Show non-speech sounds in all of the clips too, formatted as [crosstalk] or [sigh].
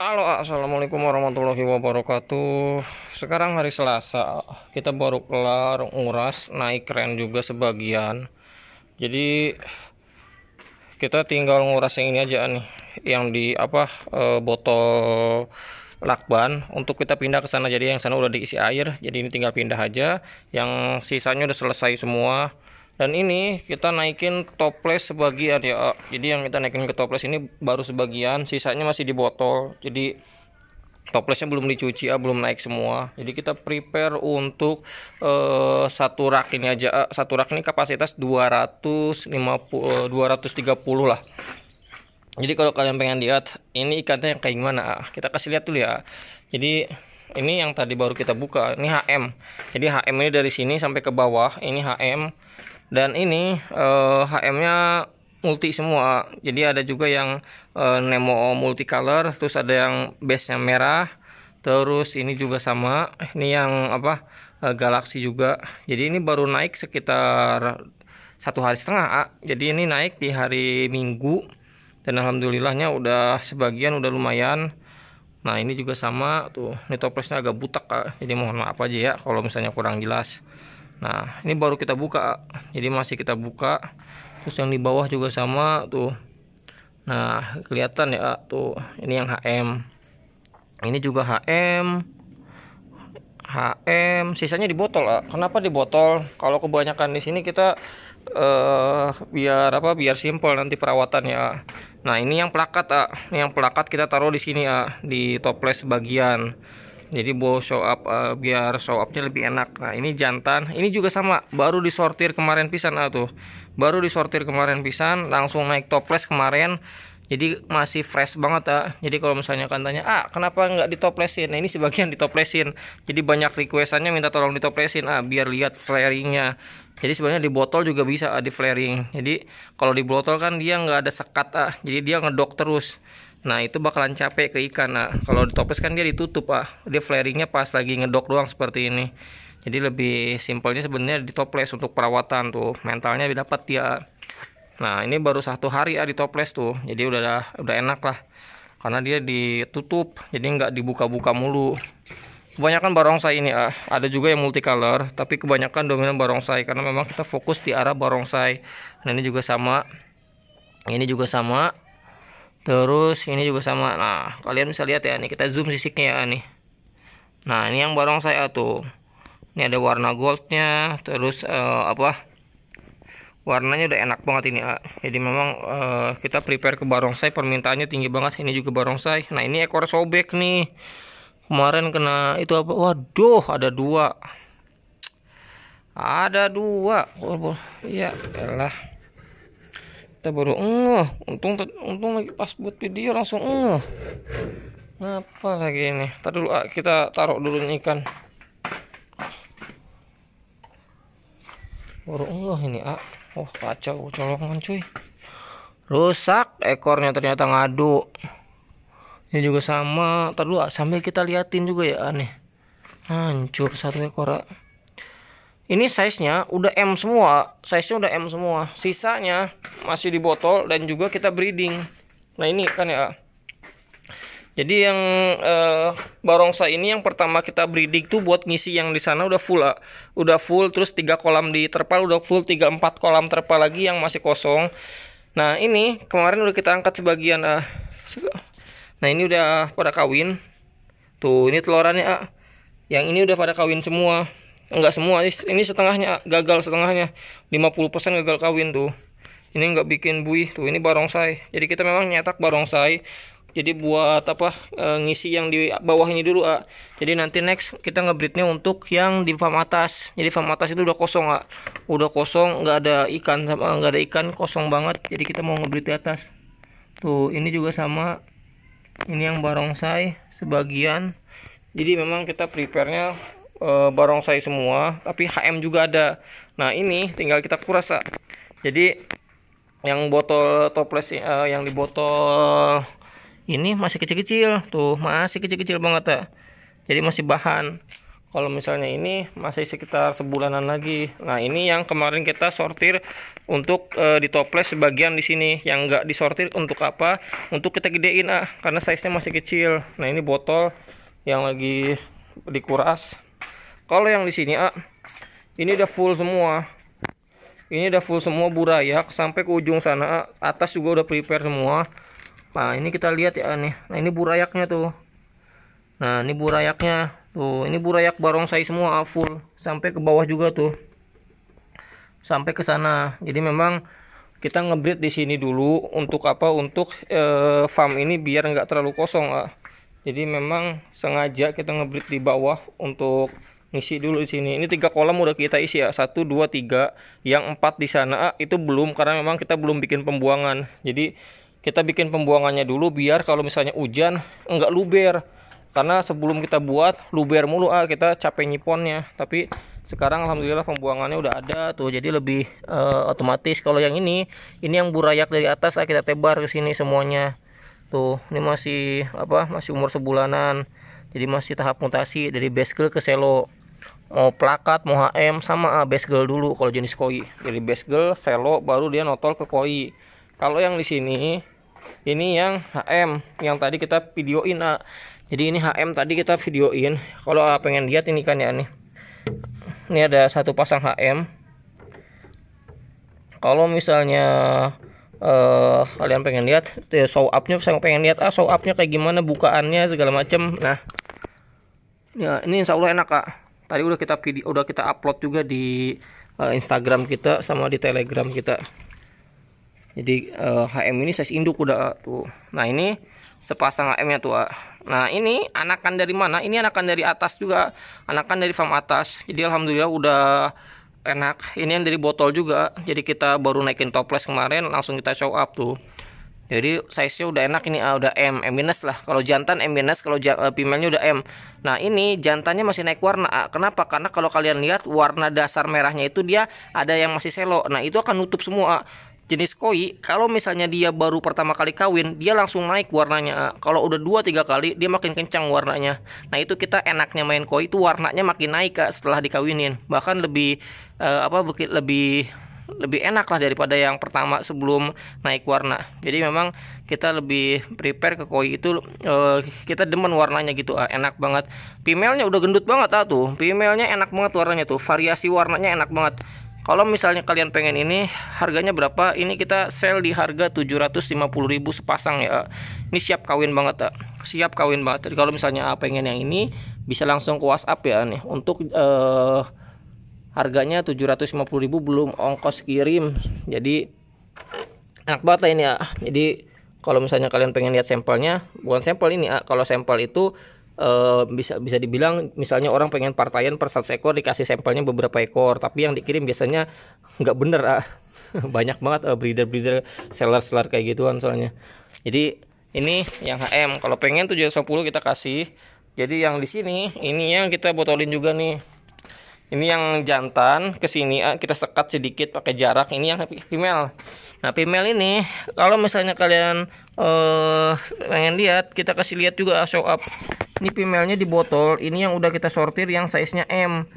Halo assalamualaikum warahmatullahi wabarakatuh Sekarang hari Selasa Kita baru kelar nguras Naik keren juga sebagian Jadi Kita tinggal nguras yang ini aja nih Yang di apa e, Botol lakban untuk kita pindah ke sana jadi yang sana udah diisi air jadi ini tinggal pindah aja yang sisanya udah selesai semua dan ini kita naikin toples sebagian ya jadi yang kita naikin ke toples ini baru sebagian sisanya masih di botol jadi toplesnya belum dicuci ya belum naik semua jadi kita prepare untuk uh, satu rak ini aja satu rak ini kapasitas 250 uh, 230 lah jadi kalau kalian pengen lihat ini ikannya yang kayak gimana kita kasih lihat dulu ya jadi ini yang tadi baru kita buka ini HM jadi HM ini dari sini sampai ke bawah ini HM dan ini uh, eh, HM-nya multi semua jadi ada juga yang uh, Nemo multicolor terus ada yang base-nya merah terus ini juga sama ini yang apa uh, Galaxy juga jadi ini baru naik sekitar satu hari setengah A. jadi ini naik di hari Minggu dan alhamdulillahnya udah sebagian udah lumayan Nah ini juga sama tuh, ini toplesnya agak butak kak, jadi mohon maaf aja ya kalau misalnya kurang jelas nah ini baru kita buka jadi masih kita buka terus yang di bawah juga sama tuh nah kelihatan ya tuh ini yang HM ini juga HM HM sisanya di botol ah. kenapa di botol kalau kebanyakan di sini kita eh, biar apa biar simpel nanti perawatannya ah. nah ini yang plakat ah. ini yang plakat kita taruh di sini ah. di toples bagian jadi bow show up uh, biar show upnya lebih enak nah ini jantan ini juga sama baru disortir kemarin pisan ah, tuh baru disortir kemarin pisan langsung naik toples kemarin jadi masih fresh banget ah. jadi kalau misalnya kan tanya ah kenapa nggak ditoplesin nah ini sebagian ditoplesin jadi banyak requestannya minta tolong ditoplesin ah biar lihat flaringnya jadi sebenarnya di botol juga bisa ah, di flaring jadi kalau di botol kan dia nggak ada sekat ah jadi dia ngedok terus Nah itu bakalan capek ke ikan nah, Kalau di toples kan dia ditutup ah Dia flaringnya pas lagi ngedok doang seperti ini Jadi lebih simpelnya sebenarnya di toples untuk perawatan tuh Mentalnya dapat ya Nah ini baru satu hari ah di toples tuh Jadi udah udah enak lah Karena dia ditutup Jadi nggak dibuka-buka mulu Kebanyakan barongsai ini ah Ada juga yang multicolor Tapi kebanyakan dominan barongsai Karena memang kita fokus di arah barongsai Nah ini juga sama Ini juga sama terus ini juga sama nah kalian bisa lihat ya ini kita zoom sisiknya ya nih nah ini yang barong saya tuh ini ada warna goldnya terus uh, apa warnanya udah enak banget ini ya. jadi memang uh, kita prepare ke barongsai permintaannya tinggi banget ini juga barongsai nah ini ekor sobek nih kemarin kena itu apa waduh ada dua ada dua oh, oh iya lah kita baru ngeh untung untung lagi pas buat video langsung ngeh apa lagi ini tadi dulu ah, kita taruh dulu nih ikan baru ngeh ini ah oh kacau colongan cuy rusak ekornya ternyata ngadu ini juga sama Tadi luak ah, sambil kita liatin juga ya aneh hancur satu ekor ah ini size-nya udah M semua, size-nya udah M semua. Sisanya masih di botol dan juga kita breeding. Nah, ini kan ya. Jadi yang eh, barongsa ini yang pertama kita breeding tuh buat ngisi yang di sana udah full, ah. udah full terus tiga kolam di terpal udah full tiga empat kolam terpal lagi yang masih kosong. Nah, ini kemarin udah kita angkat sebagian ah. Nah, ini udah pada kawin. Tuh, ini telurannya ah. Yang ini udah pada kawin semua enggak semua ini setengahnya gagal setengahnya 50% gagal kawin tuh ini enggak bikin buih tuh ini barongsai jadi kita memang nyetak barongsai jadi buat apa e, ngisi yang di bawah ini dulu A. jadi nanti next kita ngebreednya untuk yang di farm atas jadi farm atas itu udah kosong A. udah kosong enggak ada ikan sama nggak ada ikan kosong banget jadi kita mau ngebreed di atas tuh ini juga sama ini yang barongsai sebagian jadi memang kita prepare nya Eh, Barong barongsai semua tapi HM juga ada nah ini tinggal kita kuras jadi yang botol toples uh, yang di botol ini masih kecil-kecil tuh masih kecil-kecil banget ya jadi masih bahan kalau misalnya ini masih sekitar sebulanan lagi nah ini yang kemarin kita sortir untuk e, di toples sebagian di sini yang nggak disortir untuk apa untuk kita gedein ah karena size nya masih kecil nah ini botol yang lagi dikuras kalau yang di sini ah, ini udah full semua ini udah full semua burayak sampai ke ujung sana ah, atas juga udah prepare semua nah ini kita lihat ya nih nah ini burayaknya tuh nah ini burayaknya tuh ini burayak barongsai semua ah, full sampai ke bawah juga tuh sampai ke sana jadi memang kita ngebreed di sini dulu untuk apa untuk e, farm ini biar nggak terlalu kosong ah. jadi memang sengaja kita ngebreed di bawah untuk ngisi dulu di sini. Ini tiga kolam udah kita isi ya. Satu, dua, tiga. Yang empat di sana ah, itu belum karena memang kita belum bikin pembuangan. Jadi kita bikin pembuangannya dulu biar kalau misalnya hujan enggak luber. Karena sebelum kita buat luber mulu ah kita capek nyiponnya. Tapi sekarang alhamdulillah pembuangannya udah ada tuh. Jadi lebih uh, otomatis kalau yang ini ini yang burayak dari atas ah kita tebar ke sini semuanya. Tuh, ini masih apa? Masih umur sebulanan. Jadi masih tahap mutasi dari base ke selo mau eh, plakat mau HM sama ah, base girl dulu kalau jenis koi jadi base girl velo baru dia notol ke koi kalau yang di sini ini yang HM yang tadi kita videoin uh. jadi ini HM tadi kita videoin kalau ah, pengen lihat ini kan ya nih ini ada satu pasang HM kalau misalnya uh, kalian pengen lihat eh, show upnya saya pengen lihat ah show upnya kayak gimana bukaannya segala macem nah ya ini insyaallah enak kak tadi udah kita video udah kita upload juga di uh, Instagram kita sama di Telegram kita jadi uh, HM ini size induk udah eh, tuh nah ini sepasang HM nya tua nah ini anakan dari mana ini anakan dari atas juga anakan dari farm atas jadi alhamdulillah udah enak ini yang dari botol juga jadi kita baru naikin toples kemarin langsung kita show up tuh jadi size-nya udah enak ini ah, udah M M minus lah kalau jantan M minus kalau ja, eh, female-nya udah M nah ini jantannya masih naik warna ah, kenapa karena kalau kalian lihat warna dasar merahnya itu dia ada yang masih selo nah itu akan nutup semua ah, jenis koi kalau misalnya dia baru pertama kali kawin dia langsung naik warnanya ah, kalau udah dua tiga kali dia makin kencang warnanya nah itu kita enaknya main koi itu warnanya makin naik kak setelah dikawinin bahkan lebih uh, apa lebih lebih enak lah daripada yang pertama sebelum naik warna jadi memang kita lebih prepare ke koi itu uh, kita demen warnanya gitu uh, enak banget pimelnya udah gendut banget ah tuh pimelnya enak banget warnanya tuh variasi warnanya enak banget kalau misalnya kalian pengen ini harganya berapa? Ini kita sell di harga 750.000 sepasang ya. Ini siap kawin banget, tak ah. siap kawin banget. Jadi kalau misalnya pengen yang ini bisa langsung ke WhatsApp ya nih untuk uh, harganya 750.000 belum ongkos kirim jadi enak banget lah ini ya jadi kalau misalnya kalian pengen lihat sampelnya bukan sampel ini ya kalau sampel itu e, bisa bisa dibilang misalnya orang pengen partaian per satu ekor dikasih sampelnya beberapa ekor tapi yang dikirim biasanya nggak bener ah. [laughs] banyak banget eh, breeder breeder seller seller kayak gituan soalnya jadi ini yang HM kalau pengen 710 kita kasih jadi yang di sini ini yang kita botolin juga nih ini yang jantan ke sini eh, kita sekat sedikit pakai jarak ini yang female nah female ini kalau misalnya kalian uh, pengen lihat kita kasih lihat juga show up ini female-nya di botol ini yang udah kita sortir yang size-nya M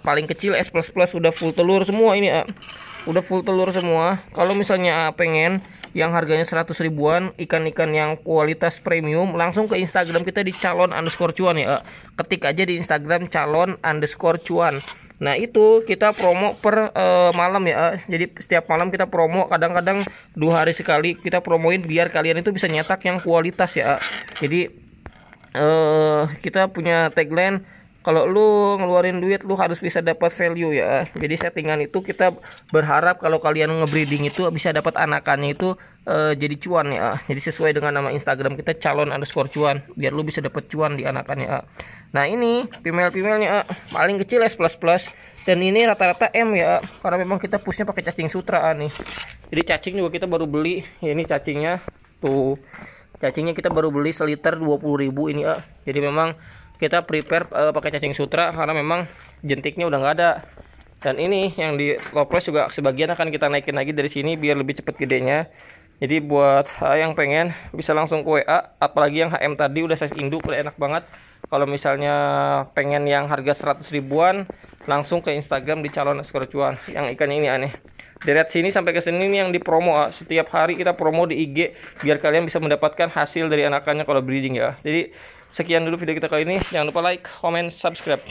paling kecil S++ udah full telur semua ini udah full telur semua kalau misalnya pengen yang harganya 100 ribuan ikan-ikan yang kualitas premium langsung ke Instagram kita di calon underscore cuan ya ketik aja di Instagram calon underscore cuan Nah itu kita promo per uh, malam ya Jadi setiap malam kita promo Kadang-kadang dua hari sekali kita promoin Biar kalian itu bisa nyetak yang kualitas ya Jadi uh, kita punya tagline kalau lu ngeluarin duit lu harus bisa dapat value ya jadi settingan itu kita berharap kalau kalian ngebreeding itu bisa dapat anakannya itu uh, jadi cuan ya jadi sesuai dengan nama Instagram kita calon underscore cuan biar lu bisa dapat cuan di anakannya ya. nah ini female femalenya nya paling kecil S plus plus dan ini rata-rata M ya karena memang kita pushnya pakai cacing sutra nih jadi cacing juga kita baru beli ya, ini cacingnya tuh cacingnya kita baru beli seliter 20.000 ini ya, jadi memang kita prepare uh, pakai cacing sutra karena memang jentiknya udah nggak ada dan ini yang di toples juga sebagian akan kita naikin lagi dari sini biar lebih cepat gedenya jadi buat uh, yang pengen bisa langsung ke WA apalagi yang HM tadi udah saya induk udah enak banget kalau misalnya pengen yang harga 100 ribuan langsung ke Instagram di calon skor cuan yang ikan ini aneh deret sini sampai ke sini ini yang dipromo ah. setiap hari kita promo di IG biar kalian bisa mendapatkan hasil dari anakannya kalau breeding ya jadi sekian dulu video kita kali ini jangan lupa like comment subscribe